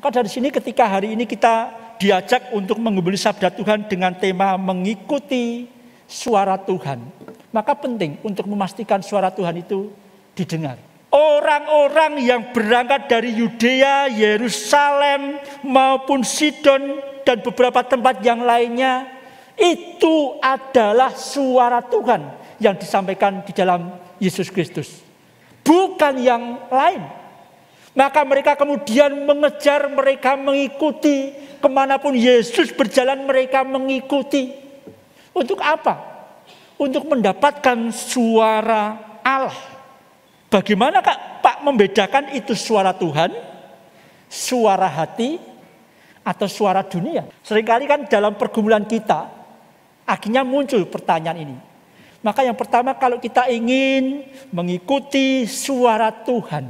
Maka dari sini ketika hari ini kita diajak untuk mengambil sabda Tuhan dengan tema mengikuti suara Tuhan. Maka penting untuk memastikan suara Tuhan itu didengar. Orang-orang yang berangkat dari Yudea, Yerusalem maupun Sidon dan beberapa tempat yang lainnya itu adalah suara Tuhan yang disampaikan di dalam Yesus Kristus. Bukan yang lain. Maka mereka kemudian mengejar, mereka mengikuti. Kemanapun Yesus berjalan mereka mengikuti. Untuk apa? Untuk mendapatkan suara Allah. Bagaimana Kak, Pak membedakan itu suara Tuhan, suara hati, atau suara dunia? Seringkali kan dalam pergumulan kita, akhirnya muncul pertanyaan ini. Maka yang pertama kalau kita ingin mengikuti suara Tuhan,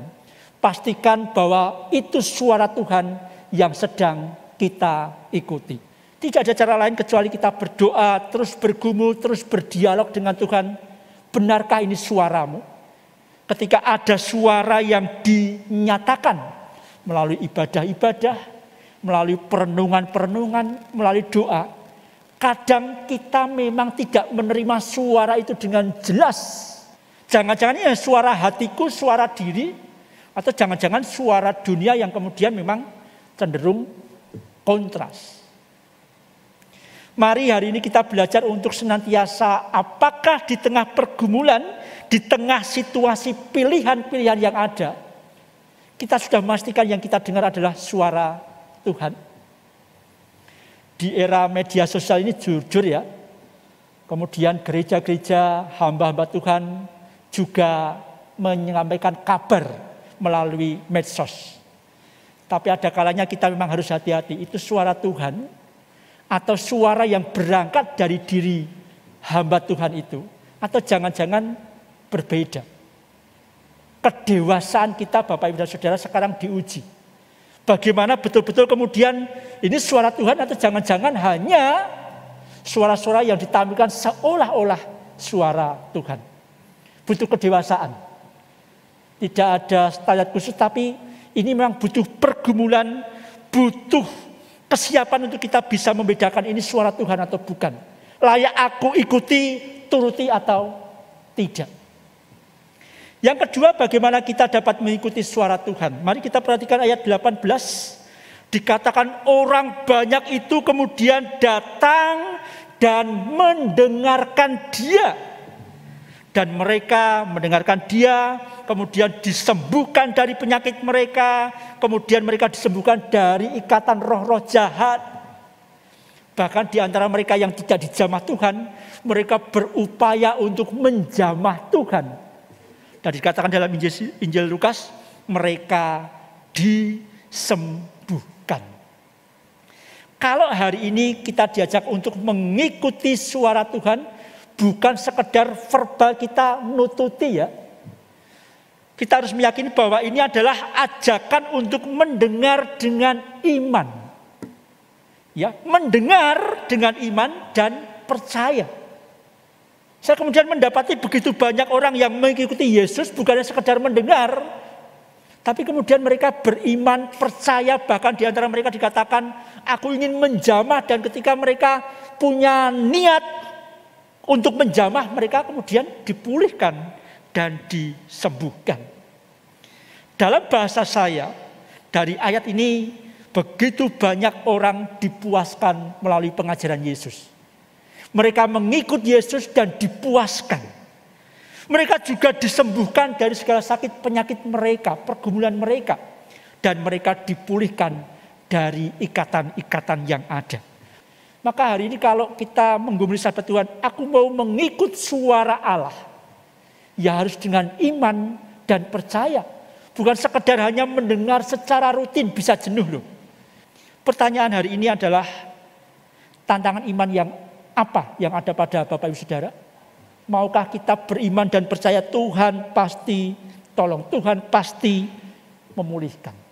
Pastikan bahwa itu suara Tuhan yang sedang kita ikuti. Tidak ada cara lain kecuali kita berdoa, terus bergumul, terus berdialog dengan Tuhan. Benarkah ini suaramu? Ketika ada suara yang dinyatakan melalui ibadah-ibadah, melalui perenungan-perenungan, melalui doa, kadang kita memang tidak menerima suara itu dengan jelas. Jangan-jangan ya suara hatiku, suara diri, atau jangan-jangan suara dunia yang kemudian memang cenderung kontras. Mari hari ini kita belajar untuk senantiasa apakah di tengah pergumulan, di tengah situasi pilihan-pilihan yang ada, kita sudah memastikan yang kita dengar adalah suara Tuhan. Di era media sosial ini jujur ya, kemudian gereja-gereja hamba-hamba Tuhan juga menyampaikan kabar melalui medsos. Tapi ada kalanya kita memang harus hati-hati. Itu suara Tuhan atau suara yang berangkat dari diri hamba Tuhan itu. Atau jangan-jangan berbeda. Kedewasaan kita Bapak Ibu dan Saudara sekarang diuji. Bagaimana betul-betul kemudian ini suara Tuhan atau jangan-jangan hanya suara-suara yang ditampilkan seolah-olah suara Tuhan. Butuh kedewasaan tidak ada standar khusus, tapi ini memang butuh pergumulan, butuh kesiapan untuk kita bisa membedakan ini suara Tuhan atau bukan. Layak aku ikuti, turuti atau tidak. Yang kedua bagaimana kita dapat mengikuti suara Tuhan. Mari kita perhatikan ayat 18. Dikatakan orang banyak itu kemudian datang dan mendengarkan dia. Dan mereka mendengarkan dia kemudian disembuhkan dari penyakit mereka, kemudian mereka disembuhkan dari ikatan roh-roh jahat. Bahkan di antara mereka yang tidak dijamah Tuhan, mereka berupaya untuk menjamah Tuhan. Dan dikatakan dalam Injil, Injil Lukas, mereka disembuhkan. Kalau hari ini kita diajak untuk mengikuti suara Tuhan, bukan sekedar verbal kita nututi ya, kita harus meyakini bahwa ini adalah ajakan untuk mendengar dengan iman. Ya, mendengar dengan iman dan percaya. Saya kemudian mendapati begitu banyak orang yang mengikuti Yesus bukannya sekedar mendengar, tapi kemudian mereka beriman, percaya, bahkan di antara mereka dikatakan, aku ingin menjamah dan ketika mereka punya niat untuk menjamah, mereka kemudian dipulihkan dan disembuhkan. Dalam bahasa saya, dari ayat ini begitu banyak orang dipuaskan melalui pengajaran Yesus. Mereka mengikut Yesus dan dipuaskan. Mereka juga disembuhkan dari segala sakit penyakit mereka, pergumulan mereka. Dan mereka dipulihkan dari ikatan-ikatan yang ada. Maka hari ini kalau kita menggumuli sahabat Tuhan, aku mau mengikut suara Allah ya harus dengan iman dan percaya. Bukan sekedar hanya mendengar secara rutin bisa jenuh loh. Pertanyaan hari ini adalah tantangan iman yang apa yang ada pada Bapak Ibu Saudara? Maukah kita beriman dan percaya Tuhan pasti tolong, Tuhan pasti memulihkan.